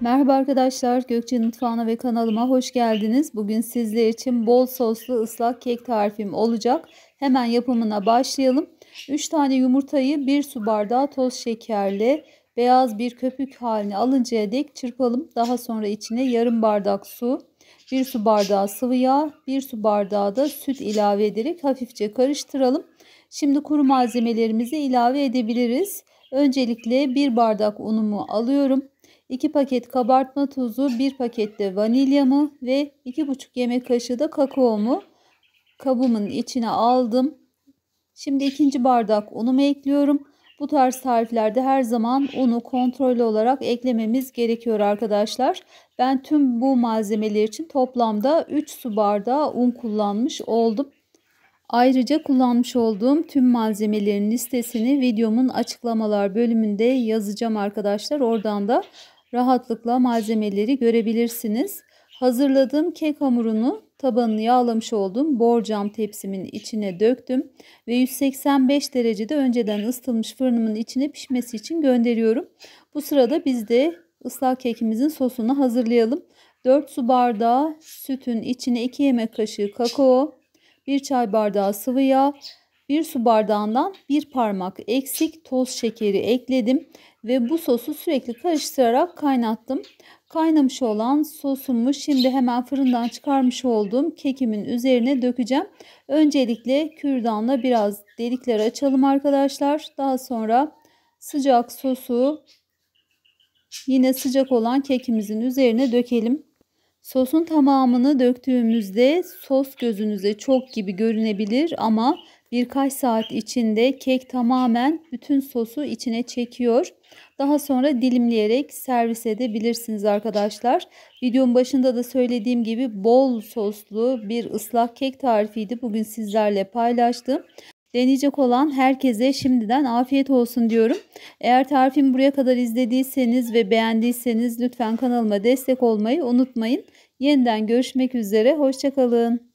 Merhaba arkadaşlar, Gökçe Mutfağı'na ve kanalıma hoş geldiniz. Bugün sizler için bol soslu ıslak kek tarifim olacak. Hemen yapımına başlayalım. 3 tane yumurtayı 1 su bardağı toz şekerle beyaz bir köpük haline alıncaya dek çırpalım. Daha sonra içine yarım bardak su, 1 su bardağı sıvı yağ, 1 su bardağı da süt ilave ederek hafifçe karıştıralım. Şimdi kuru malzemelerimizi ilave edebiliriz. Öncelikle 1 bardak unumu alıyorum. 2 paket kabartma tozu, 1 paket de vanilyamı ve 2,5 yemek kaşığı da kakaomu kabımın içine aldım. Şimdi ikinci bardak unumu ekliyorum. Bu tarz tariflerde her zaman unu kontrollü olarak eklememiz gerekiyor arkadaşlar. Ben tüm bu malzemeler için toplamda 3 su bardağı un kullanmış oldum. Ayrıca kullanmış olduğum tüm malzemelerin listesini videomun açıklamalar bölümünde yazacağım arkadaşlar. Oradan da rahatlıkla malzemeleri görebilirsiniz. Hazırladığım kek hamurunu tabanını yağlamış olduğum borcam tepsimin içine döktüm ve 185 derecede önceden ısıtılmış fırınımın içine pişmesi için gönderiyorum. Bu sırada biz de ıslak kekimizin sosunu hazırlayalım. 4 su bardağı sütün içine 2 yemek kaşığı kakao, 1 çay bardağı sıvı yağ, 1 su bardağından 1 parmak eksik toz şekeri ekledim ve bu sosu sürekli karıştırarak kaynattım. Kaynamış olan sosumu şimdi hemen fırından çıkarmış olduğum kekimin üzerine dökeceğim. Öncelikle kürdanla biraz delikler açalım arkadaşlar. Daha sonra sıcak sosu yine sıcak olan kekimizin üzerine dökelim. Sosun tamamını döktüğümüzde sos gözünüze çok gibi görünebilir ama Birkaç saat içinde kek tamamen bütün sosu içine çekiyor. Daha sonra dilimleyerek servis edebilirsiniz arkadaşlar. Videonun başında da söylediğim gibi bol soslu bir ıslak kek tarifiydi. Bugün sizlerle paylaştım. Deneyecek olan herkese şimdiden afiyet olsun diyorum. Eğer tarifimi buraya kadar izlediyseniz ve beğendiyseniz lütfen kanalıma destek olmayı unutmayın. Yeniden görüşmek üzere, hoşçakalın.